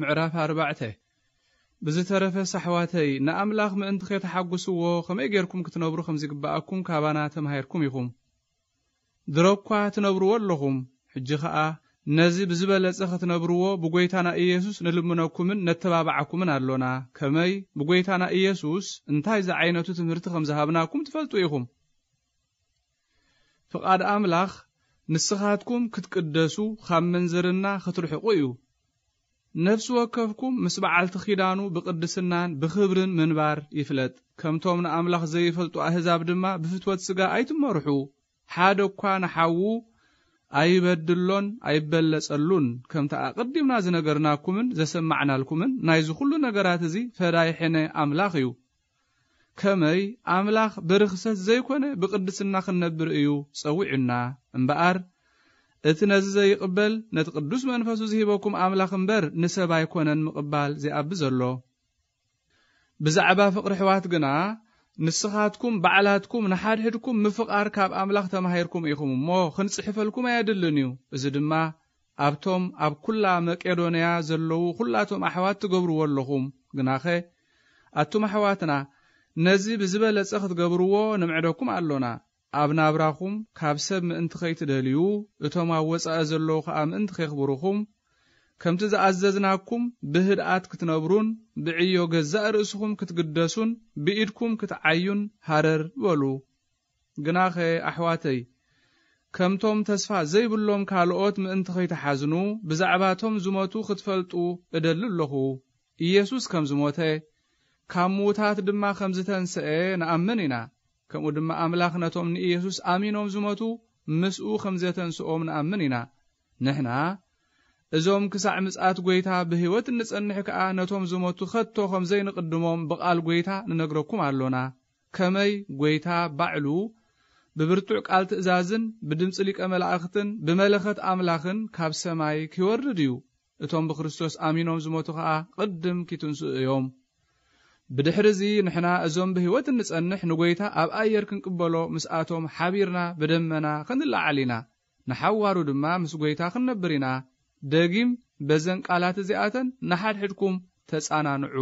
ምዕራፍ ኣርባዕተ ብዝተረፈ ሳሕዋተይ ንኣምላኽ ምእንቲ ኸተሓጒስዎ ኸመይ ጌርኩም ክትነብሩ ከም ዝግባኣኩም ካባና ተምሃይርኩም ኢኹም ድሮ እኳ ትነብርዎ ኣለኹም ሕጂ ኸኣ ነዚ ብዝበለጸ ኸትነብርዎ ብጐይታና ኢየሱስ ንልምነኩምን ነተባብዓኩምን ኣሎና ከመይ ብጐይታና ኢየሱስ እንታይ ዝዓይነቱ ትምህርቲ ከም ዝሃብናኩም ትፈልጡ ኢኹም ፍቓድ ኣምላኽ ንስኻትኩም ክትቅደሱ ካብ መንዝርና ኽትርሕቑ እዩ ነፍሲ ወከፍኩም ምስ በዓልቲ ኺዳኑ ብቅድስናን ብኽብርን ምንባር ይፍለጥ ከምቶም ንኣምላኽ ዘይፈልጡ ኣህዛብ ድማ ብፍትወት ስጋ ኣይትመርሑ ሓደ እኳ ንሓዉ ኣይበድሎን ኣይበለጸሉን ከምቲ ኣቐዲምና ዝነገርናኩምን ዘሰማዕናልኩምን ናይዚ ዅሉ ነገራት እዚ ፈዳይ ሕነ ኣምላኽ እዩ ከመይ ኣምላኽ ብርኽሰት ዘይኰነ ብቅድስና ኽንነብር እዩ ጸዊዑና እምበኣር እቲ ነዚ ዘይቕበል ነቲ ቕዱስ መንፈሱ ዚሂበኩም ኣምላኽ እምበር ንሰብኣይኰነን ምቕባል ዘይኣቢ ዘሎ ብዛዕባ ፍቕሪሕዋት ግና ንስኻትኩም ባዕላትኩም ንሓድሕድኩም ምፍቓር ካብ ኣምላኽ ተማሂርኩም ኢኹም እሞ ኽንጽሕፈልኩም ኣየድልን እዩ እዚ ድማ ኣብቶም ኣብ ኵላ መቄዶንያ ዘለዉ ዅላቶም ኣሕዋት ትገብርዎ ኣለኹም ግናኸ ኣቱም ኣሕዋትና ነዚ ብዝበለጸ ኽትገብርዎ ንምዕደኩም ኣሎና ኣብ ናብራኹም ካብ ሰብ ምእንቲ ኸይትደልዩ እቶም ኣብ ወጻኢ ዘለዉ ኸዓ ምእንቲ ኸይኽብሩኹም ከምቲ ዝኣዘዝናኩም ብህድኣት ክትነብሩን ብዕዮ ገዛእ ርእስኹም ክትግደሱን ብኢድኩም ክትዓዩን ሃረር በሉ ግናኸ ኣሕዋተይ ከምቶም ተስፋ ዘይብሎም ካልኦት ምእንቲ ኸይተሓዝኑ ብዛዕባቶም ዝሞቱ ክትፈልጡ እደሊ ኣለኹ ኢየሱስ ከም ዝሞተ ካብ ምዉታት ድማ ከም ዝተንስአ ንኣምን ኢና ከምኡ ድማ ኣምላኽ ነቶም ንኢየሱስ ኣሚኖም ዝሞቱ ምስኡ ኸም ዘተንስኦም ንኣምን ኢና ንሕና እዞም ክሳዕ ምጽኣት ጐይታ ብህይወት እንጸንሕ ከኣ ነቶም ዝሞቱ ኸቶ ኸም ዘይንቕድሞም ብቓል ጐይታ ንነግረኩም ኣሎና ከመይ ጐይታ ባዕሉ ብብርቱዕ ቃል ትእዛዝን ብድምፂ ሊቀ መላእኽትን ብመለኸት ኣምላኽን ካብ ሰማይ ክወርድ እዩ እቶም ብክርስቶስ ኣሚኖም ዝሞቱ ኸዓ ቕድም ኪትንስኡ እዮም ብድሕሪ እዚ ንሕና እዞም ብህይወት እንጸንሕ ንጐይታ ኣብ ኣየር ክንቅበሎ ምስኣቶም ሓቢርና ብደመና ክንላዓል ኢና ንሓዋሩ ድማ ምስ ጐይታ ክንነብር ኢና ደጊም በዘን ቃላት እዚኣተን ንሓድሕድኩም ተጻናንዑ